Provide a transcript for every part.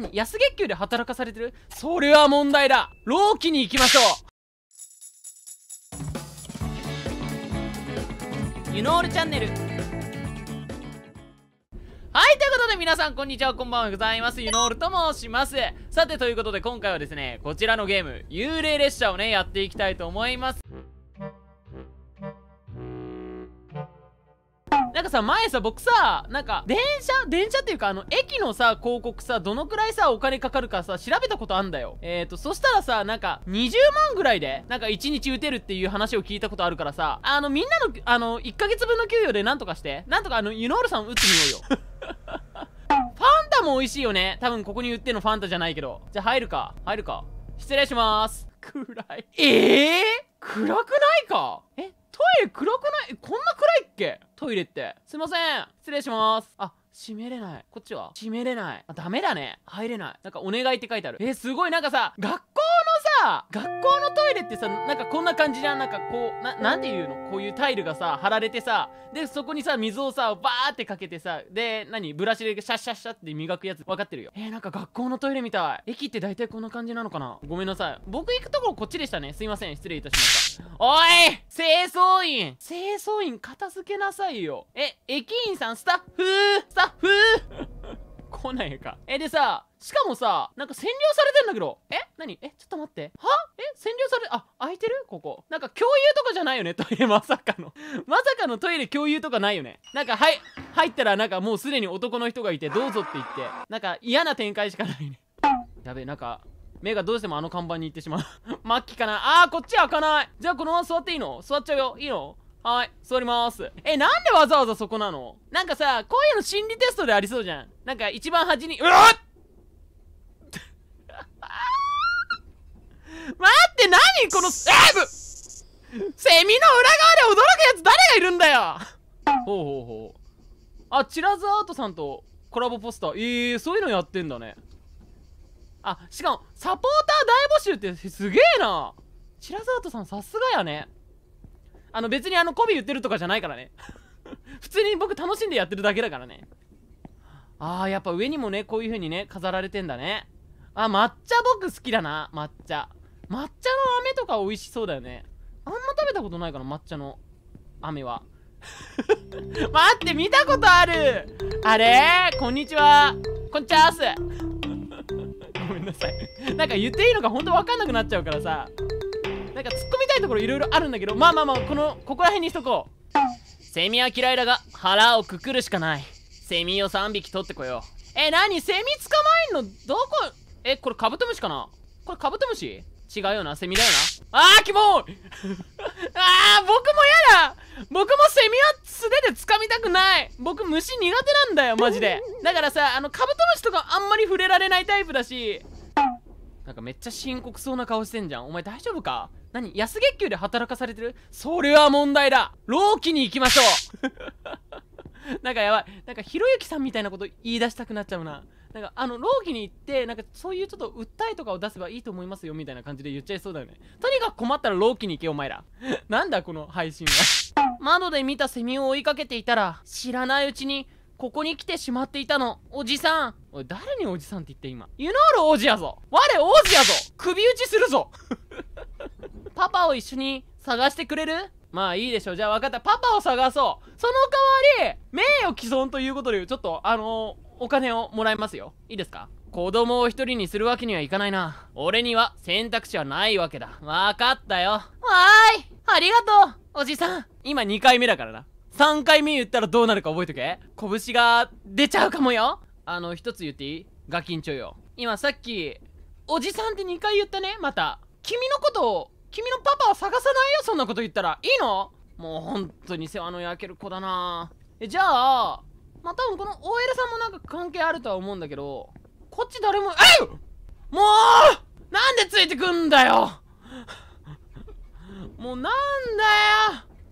何安月給で働かされてるそれは問題だ労基に行きましょうユノールチャンネルはい、ということで皆さん、こんにちは、こんばんはございます。ユノールと申します。さて、ということで今回はですね、こちらのゲーム、幽霊列車をね、やっていきたいと思います。なんかさ前さ僕さなんか電車電車っていうかあの駅のさ広告さどのくらいさお金かかるかさ調べたことあんだよえっ、ー、とそしたらさなんか20万ぐらいでなんか1日打てるっていう話を聞いたことあるからさあのみんなのあの1ヶ月分の給与でなんとかしてなんとかあのユノールさん打ってみようよ ファンタも美味しいよね多分ここに売ってのファンタじゃないけどじゃあ入るか入るか失礼します暗いええー、暗くないかえトイレ暗くないこんな暗いっけトイレって。すいません。失礼します。あ、閉めれない。こっちは閉めれない。あ、ダメだね。入れない。なんかお願いって書いてある。えすごいなんかさ、学学校のトイレってさなんかこんな感じじゃんなんかこうななんていうのこういうタイルがさ貼られてさでそこにさ水をさバーってかけてさで何ブラシでシャッシャッシャッって磨くやつ分かってるよえー、なんか学校のトイレみたい駅って大体こんな感じなのかなごめんなさい僕行くところこっちでしたねすいません失礼いたしましたおい清掃員清掃員片付けなさいよえ駅員さんスタッフスタッフ 来ないかえでさしかもさなんか占領されてんだけどえ何えちょっと待ってはえ占領されあ開いてるここなんか共有とかじゃないよね トイレまさかのまさかのトイレ共有とかないよねなんかはい入ったらなんかもうすでに男の人がいてどうぞって言ってなんか嫌な展開しかないねやべえなんか目がどうしてもあの看板に行ってしまう 末期かなあーこっち開かないじゃあこのまま座っていいの座っちゃうよいいのはい、座ります。え、なんでわざわざそこなのなんかさ、こういうの心理テストでありそうじゃん。なんか一番端に、うわっ何このセーブセミの裏側で驚くやつ誰がいるんだよほうほうほうあチラズアートさんとコラボポスターえー、そういうのやってんだねあしかもサポーター大募集ってすげえなチラズアートさんさすがやねあの別にあの媚び言ってるとかじゃないからね 普通に僕楽しんでやってるだけだからねああやっぱ上にもねこういう風にね飾られてんだねあ抹茶僕好きだな抹茶抹茶の飴とか美味しそうだよねあんま食べたことないかな抹茶の飴は 待って見たことあるあれこんにちはこんちゃーす ごめんなさいなんか言っていいのかほんと分かんなくなっちゃうからさなんか突っ込みたいところいろいろあるんだけどまあまあまあこのここら辺にしとこうセミは嫌いだが腹をくくるしかないセミを3匹取ってこようえ何セミ捕まえんのどこえこれカブトムシかなこれカブトムシ違うよな、セミだよな。あー、キモい あー、僕もやだ僕もセミは素手で掴みたくない僕虫苦手なんだよ、マジで。だからさ、あの、カブトムシとかあんまり触れられないタイプだし、なんかめっちゃ深刻そうな顔してんじゃん。お前大丈夫か何安月給で働かされてるそれは問題だ老期に行きましょう なんかやばい。なんかひろゆきさんみたいなこと言い出したくなっちゃうな。なんかあの老期に行ってなんかそういうちょっと訴えとかを出せばいいと思いますよみたいな感じで言っちゃいそうだよねとにかく困ったら老期に行けお前らなんだこの配信は窓で見たセミを追いかけていたら知らないうちにここに来てしまっていたのおじさんおい誰におじさんって言って今ユノール王子やぞ我王子やぞ首打ちするぞ パパを一緒に探してくれるまあいいでしょう。じゃあ分かった。パパを探そう。その代わり、名誉毀損ということで、ちょっと、あのお金をもらいますよ。いいですか子供を一人にするわけにはいかないな。俺には選択肢はないわけだ。分かったよ。わーいありがとうおじさん今2回目だからな。3回目言ったらどうなるか覚えとけ。拳が出ちゃうかもよ。あの、一つ言っていいガキンチョよ。今さっき、おじさんって2回言ったね、また。君のことを、君のパパを探さないよ、そんなこと言ったら。いいのもう本当に世話の焼ける子だなえ、じゃあ、まあ多分この OL さんもなんか関係あるとは思うんだけど、こっち誰も、えいもうなんでついてくんだよもうなん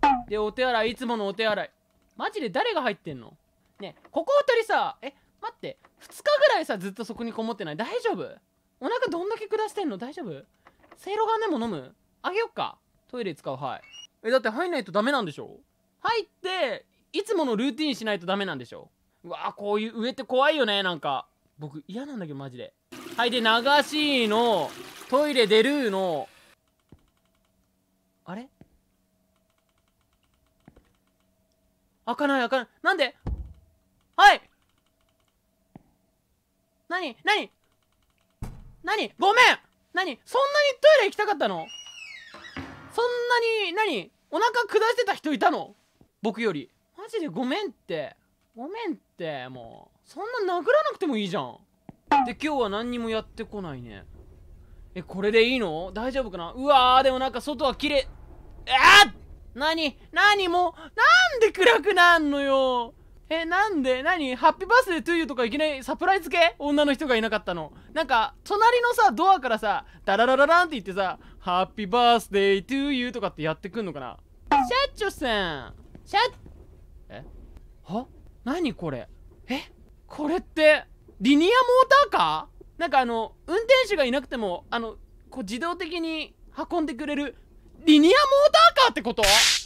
だよで、お手洗い、いつものお手洗い。マジで誰が入ってんのねここ二人さ、え、待って、2日ぐらいさ、ずっとそこにこもってない大丈夫お腹どんだけ下してんの大丈夫せいろがんでも飲むあげよっか。トイレ使う、はい。え、だって入んないとダメなんでしょ入って、いつものルーティンしないとダメなんでしょうわこういう上って怖いよねなんか僕嫌なんだけどマジではいで流しのトイレ出るのあれ開かない開かないなんではい何何何ごめん何そんなにトイレ行きたかったのそんなに何お腹下してた人いたの僕よりマジでごめんってごめんってもうそんな殴らなくてもいいじゃんで今日は何にもやってこないねえこれでいいの大丈夫かなうわーでもなんか外は綺麗あっ何何もうなんで暗くなんのよえなんで何ハッピーバースデートゥーユーとかいきなりサプライズ系女の人がいなかったのなんか隣のさドアからさダラララランって言ってさハッピーバースデートゥーユーとかってやってくんのかな社長さん社長えは何これえこれってリニアモーターカーなんかあの運転手がいなくてもあのこう自動的に運んでくれるリニアモーターカーってこと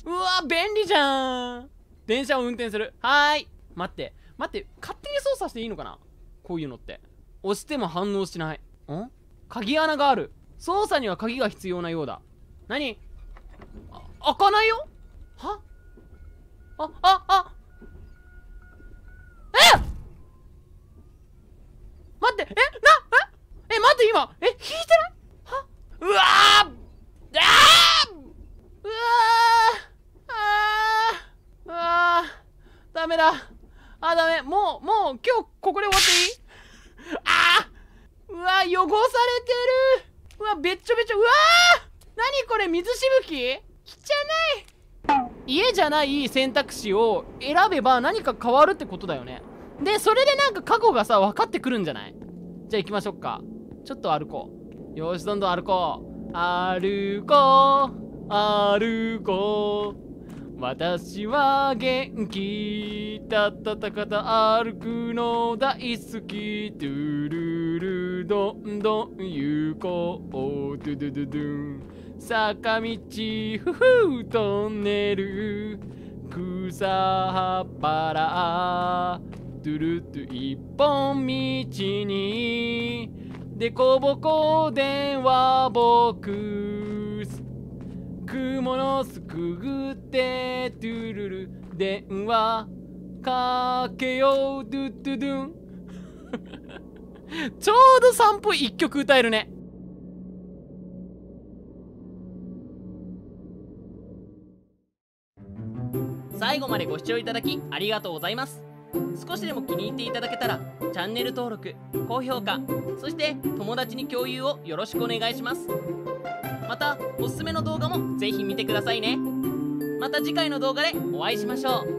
うわ便利じゃん電車を運転するはーい待って待って勝手に操作していいのかなこういうのって押しても反応しないん鍵穴がある操作には鍵が必要なようだ何開かないよはああメだあダメもうもう今日ここで終わっていい あーうわ汚されてるうわべっちょべちょうわ何これ水しぶき汚い家じゃない選択肢を選べば何か変わるってことだよねでそれでなんか過去がさ分かってくるんじゃないじゃあ行きましょうかちょっと歩こうよしどんどん歩こう歩こう歩こう私は元気たたたかた歩くの大好きドゥルルどんどん行こうトゥドゥドゥドゥ坂道ふふトンネル草葉っぱらドゥルトゥ一本道にでこぼこ電話ボックス雲のすくぐってトゥルル電話かけようドゥドゥドゥン ちょうど散歩1曲歌えるね最後までご視聴いただきありがとうございます少しでも気に入っていただけたらチャンネル登録高評価そして友達に共有をよろしくお願いしますまたおすすめの動画もぜひ見てくださいねまた次回の動画でお会いしましょう